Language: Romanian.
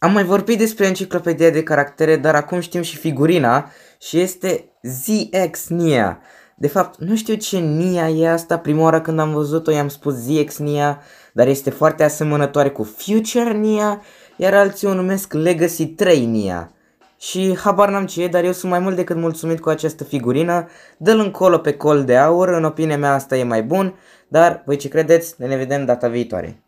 Am mai vorbit despre enciclopedia de caractere, dar acum știm și figurina și este ZX Nia. De fapt, nu știu ce Nia e asta, prima oară când am văzut-o i-am spus ZX Nia, dar este foarte asemănătoare cu Future Nia, iar alții o numesc Legacy 3 Nia. Și habar n-am ce e, dar eu sunt mai mult decât mulțumit cu această figurină. Dă-l încolo pe col de aur, în opinia mea asta e mai bun, dar voi ce credeți, ne, ne vedem data viitoare.